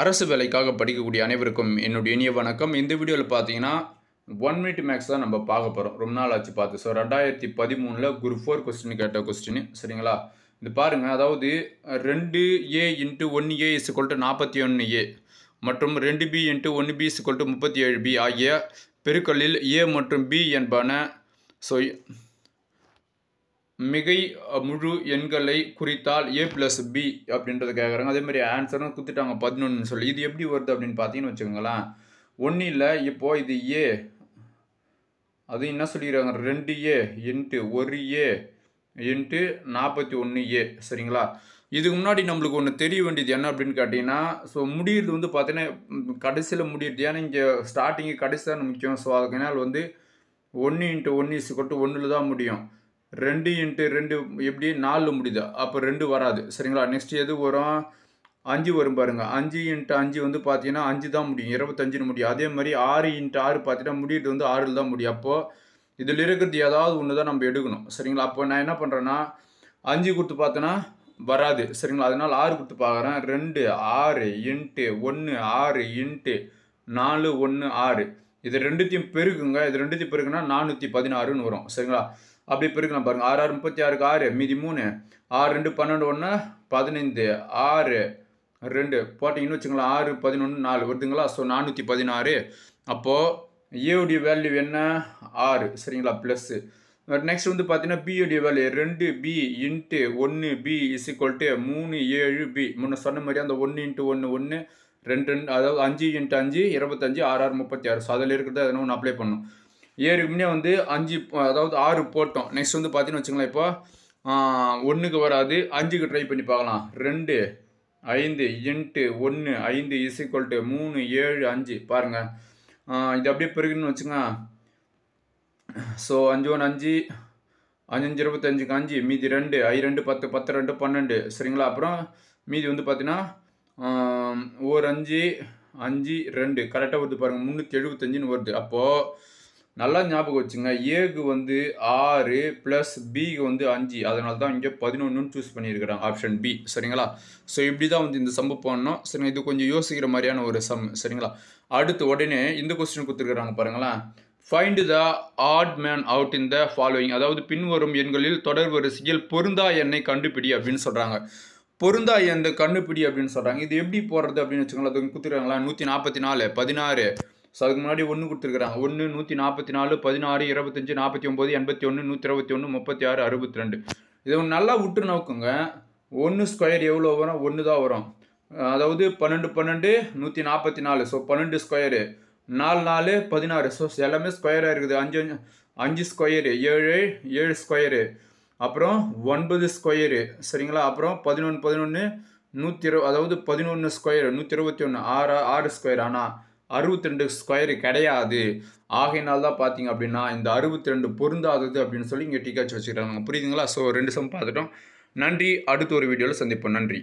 அரசு வேலைக்காக படிக்கக்கூடிய அனைவருக்கும் என்னுடைய இனிய வணக்கம் இந்த வீடியோவில் பார்த்தீங்கன்னா ஒன் மினிட் மேக்ஸ் தான் நம்ம பார்க்க போகிறோம் ரொம்ப நாள் ஆச்சு பார்த்து ஸோ ரெண்டாயிரத்தி பதிமூணில் குரூப் ஃபோர் கொஸ்டின் கேட்ட கொஸ்டின் சரிங்களா இது பாருங்கள் அதாவது ரெண்டு ஏ இன்ட்டு ஒன்று ஏ இஸ் கொல்ட்டு நாற்பத்தி ஒன்று ஏ மற்றும் ரெண்டு பி இன்ட்டு ஒன்று பி இஸ் கொல்ட்டு முப்பத்தி ஏழு பி ஆகிய பெருக்களில் ஏ மற்றும் பி என்பன ஸோ மிகை முழு எண்களை குறித்தால் ஏ ப்ளஸ் பி அப்படின்றத கேட்குறாங்க அதே மாதிரி ஆன்சரும் குத்துட்டாங்க பதினொன்று சொல்லி இது எப்படி வருது அப்படின்னு பார்த்தீங்கன்னு வச்சுக்கோங்களேன் ஒன்றும் இல்லை இப்போ இது ஏ அது என்ன சொல்லிடுறாங்க ரெண்டு ஏ இன்ட்டு ஒரு ஏ இன்ட்டு நாற்பத்தி ஒன்று ஏ சரிங்களா இதுக்கு முன்னாடி நம்மளுக்கு ஒன்று தெரிய வேண்டியது என்ன அப்படின்னு கேட்டிங்கன்னா ஸோ முடியிறது வந்து பார்த்தீங்கன்னா கடைசியில் முடியுது ஏன்னா இங்கே ஸ்டார்டிங்கு கடைசி தான் முக்கியம் ஸோ அதனால் வந்து ஒன்று இன்ட்டு ஒன்று இஸ் கொட்டு ஒன்றில் தான் முடியும் ரெண்டு இன்ட்டு ரெண்டு எப்படி நாலு முடியுது அப்போ ரெண்டு வராது சரிங்களா நெக்ஸ்ட் எது வரும் அஞ்சு வரும் பாருங்கள் அஞ்சு இன்ட்டு அஞ்சு வந்து பார்த்தீங்கன்னா அஞ்சு தான் முடியும் இருபத்தஞ்சுன்னு முடியும் அதே மாதிரி ஆறு இன்ட்டு ஆறு பார்த்தீங்கன்னா முடிட்டு வந்து ஆறில் தான் முடியும் அப்போது இதில் இருக்கிறது ஏதாவது ஒன்று தான் நம்ம எடுக்கணும் சரிங்களா அப்போ நான் என்ன பண்ணுறேன்னா அஞ்சு கொடுத்து பார்த்தோன்னா வராது சரிங்களா அதனால் ஆறு கொடுத்து பார்க்குறேன் ரெண்டு ஆறு இன்ட்டு ஒன்று ஆறு இன்ட்டு நாலு ஒன்று ஆறு இது ரெண்டுத்தையும் பெருக்குங்க இது ரெண்டுத்தையும் பெருக்குன்னா நானூற்றி பதினாறுன்னு வரும் சரிங்களா அப்படி பிரிக்கலாம் பாருங்கள் ஆறு ஆறு முப்பத்தி ஆறுக்கு ஆறு மீதி மூணு ஆறு ரெண்டு பன்னெண்டு ஒன்று பதினைந்து ஆறு ரெண்டு போட்டிங்கன்னு வச்சுக்கலாம் ஆறு பதினொன்று நாலு வருதுங்களா ஸோ நானூற்றி பதினாறு அப்போது ஏஓடி வேல்யூ என்ன ஆறு சரிங்களா ப்ளஸ்ஸு நெக்ஸ்ட் வந்து பார்த்தீங்கன்னா பியுடைய வேல்யூ ரெண்டு பி இன்ட்டு ஒன்று பி இஸ் டு மூணு ஏழு பி முன்ன சொன்ன மாதிரி அந்த ஒன்று இன்ட்டு ஒன்று ஒன்று ரெண்டு ரெண்டு அதாவது அஞ்சு இன்ட்டு அஞ்சு இருபத்தஞ்சி ஆறு ஆறு முப்பத்தி ஆறு ஸோ அதில் இருக்கிறத அதனால் ஒன்று அப்ளை பண்ணும் ஏழுக்கு முன்னே வந்து அஞ்சு அதாவது ஆறு போட்டோம் நெக்ஸ்ட் வந்து பார்த்தீங்கன்னு வச்சுங்களேன் இப்போ ஒன்றுக்கு வராது அஞ்சுக்கு ட்ரை பண்ணி பார்க்கலாம் ரெண்டு ஐந்து எட்டு ஒன்று ஐந்து இஸ் ஈக்குவல் டு மூணு ஏழு அஞ்சு பாருங்கள் இது அப்படியே பெருகுன்னு வச்சுங்க ஸோ அஞ்சு ஒன்று அஞ்சு அஞ்சஞ்சு இருபத்தஞ்சுக்கு அஞ்சு மீதி ரெண்டு ஐ ரெண்டு பத்து பத்து ரெண்டு பன்னெண்டு சரிங்களா அப்புறம் மீதி வந்து பார்த்தீங்கன்னா ஒரு அஞ்சு அஞ்சு ரெண்டு கரெக்டாக வருது பாருங்கள் முந்நூற்றி எழுபத்தஞ்சுன்னு வருது அப்போது நல்லா ஞாபகம் வச்சுங்க ஏக்கு வந்து ஆறு ப்ளஸ் பிக்கு வந்து அஞ்சு அதனால தான் இங்கே பதினொன்றுன்னு சூஸ் பண்ணியிருக்கிறாங்க ஆப்ஷன் பி சரிங்களா ஸோ இப்படி தான் வந்து இந்த சம்பு பண்ணோம் சரிங்களா இது கொஞ்சம் யோசிக்கிற மாதிரியான ஒரு சம் சரிங்களா அடுத்து உடனே இந்த கொஸ்டின் கொடுத்துருக்குறாங்க பாருங்களேன் find the odd man out in the following அதாவது பின்வரும் எண்களில் தொடர் வரிசையில் பொருந்தா எண்ணை கண்டுபிடி அப்படின்னு சொல்கிறாங்க பொருந்தா எந்த கண்டுபிடி அப்படின்னு சொல்கிறாங்க இது எப்படி போடுறது அப்படின்னு வச்சுக்கோங்களேன் அது கொடுத்துருக்காங்களா நூற்றி நாற்பத்தி நாலு பதினாறு ஸோ அதுக்கு முன்னாடி ஒன்று கொடுத்துருக்குறாங்க ஒன்று நூற்றி நாற்பத்தி நாலு பதினாறு இருபத்தஞ்சி நாற்பத்தி ஒம்பது எண்பத்தி ஒன்று நூற்றி இருபத்தி ஒன்று முப்பத்தி ஆறு அறுபத்தி ரெண்டு இதை நல்லா விட்டு நோக்குங்க ஒன்று ஸ்கொயர் எவ்வளோ வரும் ஒன்று தான் வரும் அதாவது பன்னெண்டு பன்னெண்டு நூற்றி நாற்பத்தி நாலு ஸோ பன்னெண்டு ஸ்கொயரு நாலு நாலு பதினாறு ஸோ எல்லாமே ஸ்கொயராக இருக்குது அஞ்சு அஞ்சு ஸ்கொயரு ஏழு ஏழு ஸ்கொயரு அப்புறம் ஒன்பது ஸ்கொயரு சரிங்களா அப்புறம் பதினொன்று பதினொன்று நூற்றி இரு அதாவது பதினொன்று ஸ்கொயர் நூற்றி இருபத்தி ஒன்று ஆறு ஆறு ஸ்கொயர் ஆனால் அறுபத்தி ரெண்டு ஸ்கொயரு கிடையாது ஆகையினால் தான் பார்த்தீங்க அப்படின்னா இந்த அறுபத்தி ரெண்டு பொருந்தாதது அப்படின்னு சொல்லி இங்கே டிக்காச்சு வச்சுக்கிறாங்க புரியுதுங்களா ஸோ ரெண்டு சம் பார்த்துட்டோம் நன்றி அடுத்த ஒரு வீடியோவில் சந்திப்போம் நன்றி